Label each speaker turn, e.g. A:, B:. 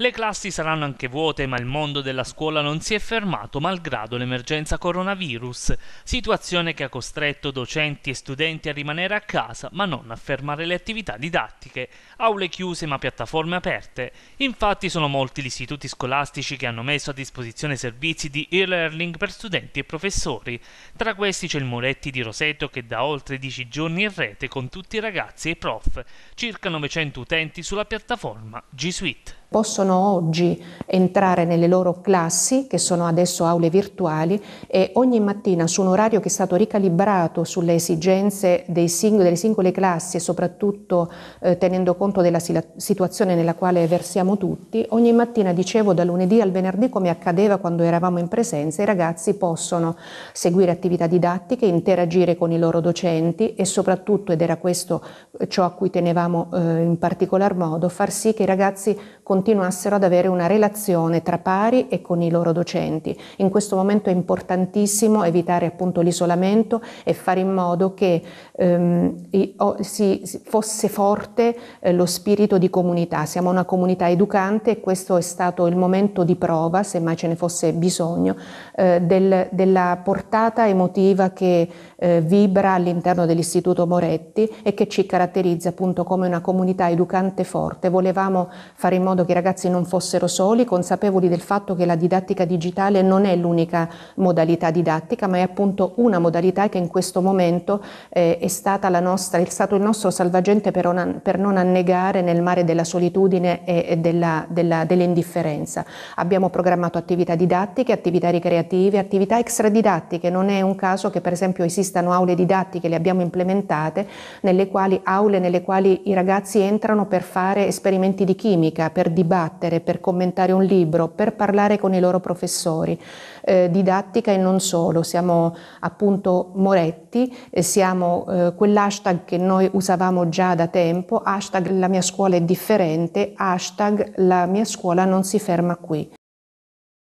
A: Le classi saranno anche vuote, ma il mondo della scuola non si è fermato malgrado l'emergenza coronavirus, situazione che ha costretto docenti e studenti a rimanere a casa, ma non a fermare le attività didattiche, aule chiuse ma piattaforme aperte. Infatti sono molti gli istituti scolastici che hanno messo a disposizione servizi di e-learning per studenti e professori. Tra questi c'è il Moretti di Roseto che da oltre 10 giorni in rete con tutti i ragazzi e i prof, circa 900 utenti sulla piattaforma G Suite
B: possono oggi entrare nelle loro classi, che sono adesso aule virtuali, e ogni mattina su un orario che è stato ricalibrato sulle esigenze singoli, delle singole classi e soprattutto eh, tenendo conto della situazione nella quale versiamo tutti, ogni mattina, dicevo, da lunedì al venerdì, come accadeva quando eravamo in presenza, i ragazzi possono seguire attività didattiche, interagire con i loro docenti e soprattutto, ed era questo eh, ciò a cui tenevamo eh, in particolar modo, far sì che i ragazzi continuassero ad avere una relazione tra pari e con i loro docenti. In questo momento è importantissimo evitare appunto l'isolamento e fare in modo che ehm, si, fosse forte eh, lo spirito di comunità. Siamo una comunità educante e questo è stato il momento di prova, se mai ce ne fosse bisogno, eh, del, della portata emotiva che eh, vibra all'interno dell'Istituto Moretti e che ci caratterizza appunto come una comunità educante forte. Volevamo fare in modo modo che i ragazzi non fossero soli, consapevoli del fatto che la didattica digitale non è l'unica modalità didattica, ma è appunto una modalità che in questo momento eh, è, stata la nostra, è stato il nostro salvagente per, on, per non annegare nel mare della solitudine e, e della, della, dell'indifferenza. Abbiamo programmato attività didattiche, attività ricreative, attività extradidattiche. Non è un caso che per esempio esistano aule didattiche, le abbiamo implementate, nelle quali, aule nelle quali i ragazzi entrano per fare esperimenti di chimica, per per dibattere, per commentare un libro, per parlare con i loro professori, eh, didattica e non solo. Siamo appunto Moretti, siamo eh, quell'hashtag che noi usavamo già da tempo, hashtag la mia scuola è differente, hashtag la mia scuola non si ferma qui.